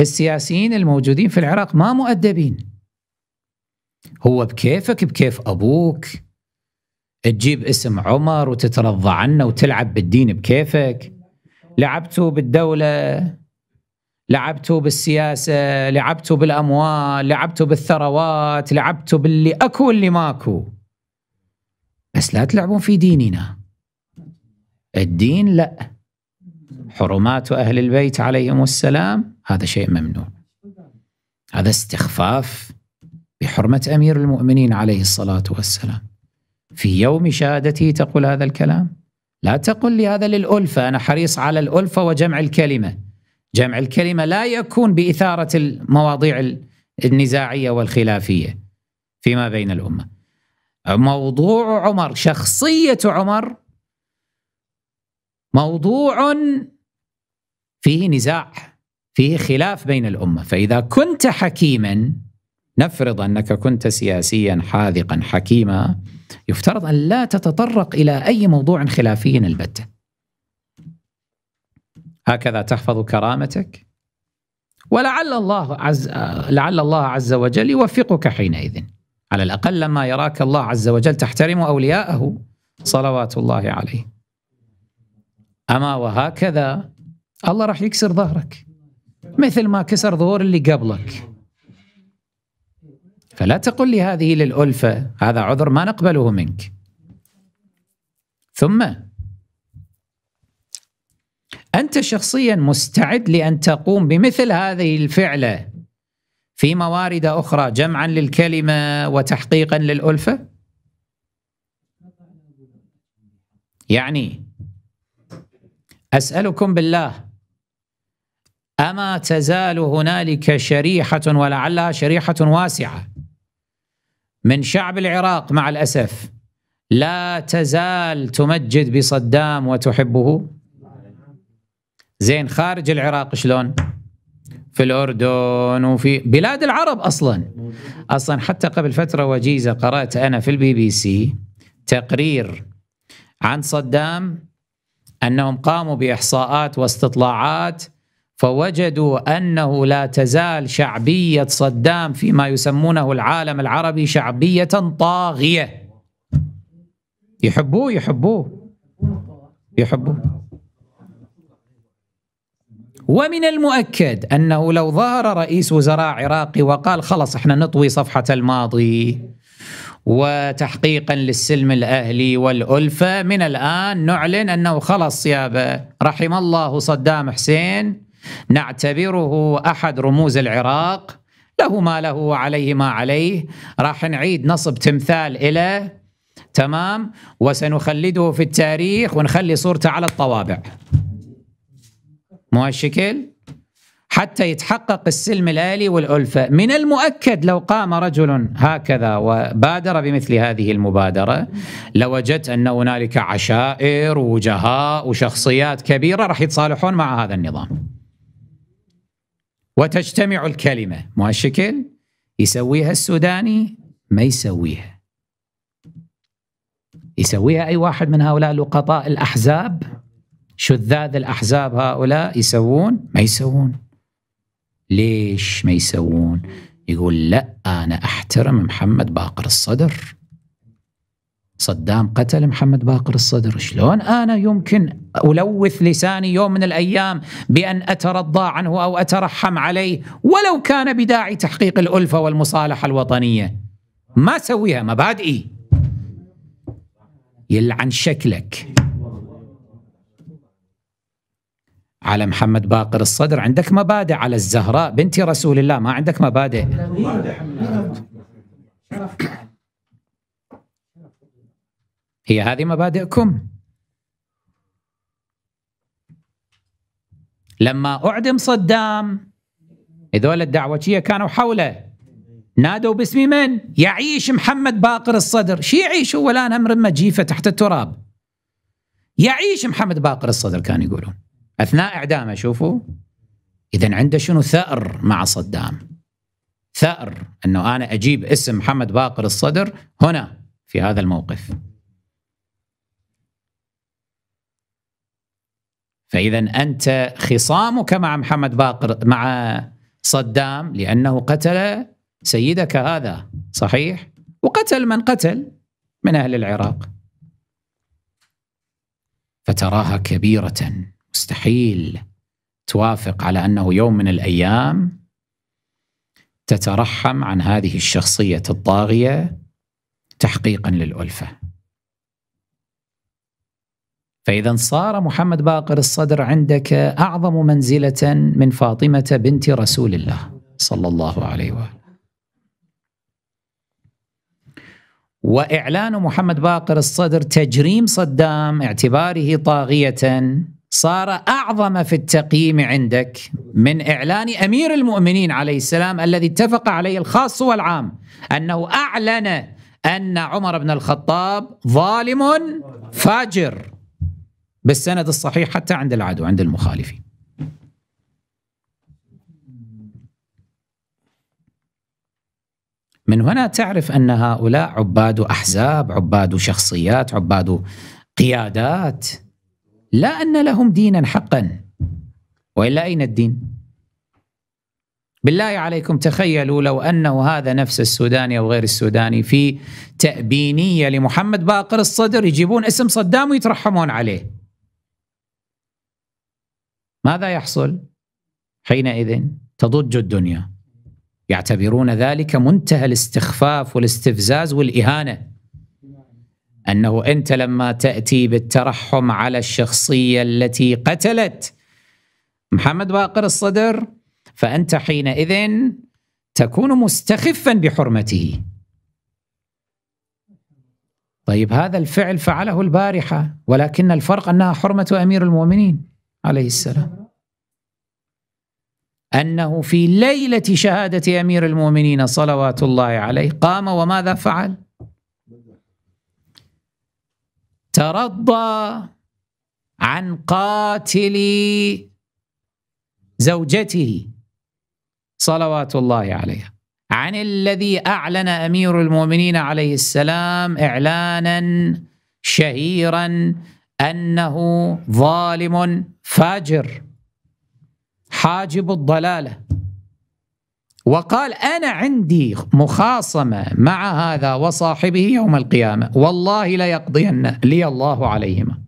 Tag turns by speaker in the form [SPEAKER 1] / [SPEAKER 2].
[SPEAKER 1] السياسيين الموجودين في العراق ما مؤدبين هو بكيفك بكيف أبوك تجيب اسم عمر وتترضى عنه وتلعب بالدين بكيفك لعبتوا بالدولة لعبتوا بالسياسة لعبتوا بالأموال لعبتوا بالثروات لعبتوا باللي أكو واللي ماكو بس لا تلعبون في ديننا الدين لا حرمات أهل البيت عليهم السلام هذا شيء ممنوع هذا استخفاف بحرمة أمير المؤمنين عليه الصلاة والسلام في يوم شهادته تقول هذا الكلام لا تقل لي هذا للألفة أنا حريص على الألفة وجمع الكلمة جمع الكلمة لا يكون بإثارة المواضيع النزاعية والخلافية فيما بين الأمة موضوع عمر شخصية عمر موضوع فيه نزاع في خلاف بين الامه فاذا كنت حكيما نفرض انك كنت سياسيا حاذقا حكيما يفترض ان لا تتطرق الى اي موضوع خلافي البته. هكذا تحفظ كرامتك ولعل الله عز لعل الله عز وجل يوفقك حينئذ على الاقل لما يراك الله عز وجل تحترم اولياءه صلوات الله عليه. اما وهكذا الله راح يكسر ظهرك. مثل ما كسر ظهور اللي قبلك فلا تقل لي هذه للألفة هذا عذر ما نقبله منك ثم أنت شخصيا مستعد لأن تقوم بمثل هذه الفعلة في موارد أخرى جمعا للكلمة وتحقيقا للألفة يعني أسألكم بالله اما تزال هنالك شريحه ولعلها شريحه واسعه من شعب العراق مع الاسف لا تزال تمجد بصدام وتحبه زين خارج العراق شلون في الأردن وفي بلاد العرب أصلا أصلا حتى قبل فترة وجيزة قرأت أنا في البي بي سي تقرير عن صدام أنهم قاموا بإحصاءات واستطلاعات فوجدوا أنه لا تزال شعبية صدام فيما يسمونه العالم العربي شعبية طاغية يحبوه يحبوه يحبوه ومن المؤكد أنه لو ظهر رئيس وزراء عراقي وقال خلص احنا نطوي صفحة الماضي وتحقيقا للسلم الأهلي والألفة من الآن نعلن أنه خلص يابا رحم الله صدام حسين نعتبره أحد رموز العراق له ما له وعليه ما عليه راح نعيد نصب تمثال إله تمام وسنخلده في التاريخ ونخلي صورته على الطوابع مو هالشكل حتى يتحقق السلم الآلي والألفة من المؤكد لو قام رجل هكذا وبادر بمثل هذه المبادرة لوجدت أن هنالك عشائر وجهاء وشخصيات كبيرة راح يتصالحون مع هذا النظام وتجتمع الكلمة مهالشكل يسويها السوداني ما يسويها يسويها أي واحد من هؤلاء لقطاء الأحزاب شذاذ الأحزاب هؤلاء يسوون ما يسوون ليش ما يسوون يقول لا أنا أحترم محمد باقر الصدر صدام قتل محمد باقر الصدر شلون أنا يمكن ألوث لساني يوم من الأيام بأن أترضى عنه أو أترحم عليه ولو كان بداعي تحقيق الألفة والمصالحة الوطنية ما سويها مبادئي يلعن شكلك على محمد باقر الصدر عندك مبادئ على الزهراء بنت رسول الله ما عندك مبادئ هي هذه مبادئكم لما أعدم صدام هذول الدعوتية كانوا حوله نادوا باسم من؟ يعيش محمد باقر الصدر شي يعيش هو الآن أمر مجيفة تحت التراب يعيش محمد باقر الصدر كانوا يقولون أثناء إعدامه شوفوا إذا عنده شنو ثأر مع صدام ثأر أنه أنا أجيب اسم محمد باقر الصدر هنا في هذا الموقف فاذا انت خصامك مع محمد باقر مع صدام لانه قتل سيدك هذا صحيح وقتل من قتل من اهل العراق فتراها كبيره مستحيل توافق على انه يوم من الايام تترحم عن هذه الشخصيه الطاغيه تحقيقا للالفه فإذا صار محمد باقر الصدر عندك أعظم منزلة من فاطمة بنت رسول الله صلى الله عليه وآله وإعلان محمد باقر الصدر تجريم صدام اعتباره طاغية صار أعظم في التقييم عندك من إعلان أمير المؤمنين عليه السلام الذي اتفق عليه الخاص والعام أنه أعلن أن عمر بن الخطاب ظالم فاجر بالسند الصحيح حتى عند العدو عند المخالفين من هنا تعرف ان هؤلاء عباد احزاب، عباد شخصيات، عباد قيادات لا ان لهم دينا حقا والا اين الدين؟ بالله عليكم تخيلوا لو انه هذا نفس السوداني او غير السوداني في تأبينيه لمحمد باقر الصدر يجيبون اسم صدام ويترحمون عليه. ماذا يحصل؟ حينئذ تضج الدنيا يعتبرون ذلك منتهى الاستخفاف والاستفزاز والاهانه انه انت لما تاتي بالترحم على الشخصيه التي قتلت محمد باقر الصدر فانت حينئذ تكون مستخفا بحرمته طيب هذا الفعل فعله البارحه ولكن الفرق انها حرمه امير المؤمنين عليه السلام أنه في ليلة شهادة أمير المؤمنين صلوات الله عليه قام وماذا فعل؟ ترضى عن قاتل زوجته صلوات الله عليها عن الذي أعلن أمير المؤمنين عليه السلام إعلانا شهيرا أنه ظالم فاجر حاجب الضلاله وقال انا عندي مخاصمه مع هذا وصاحبه يوم القيامه والله ليقضين لي الله عليهما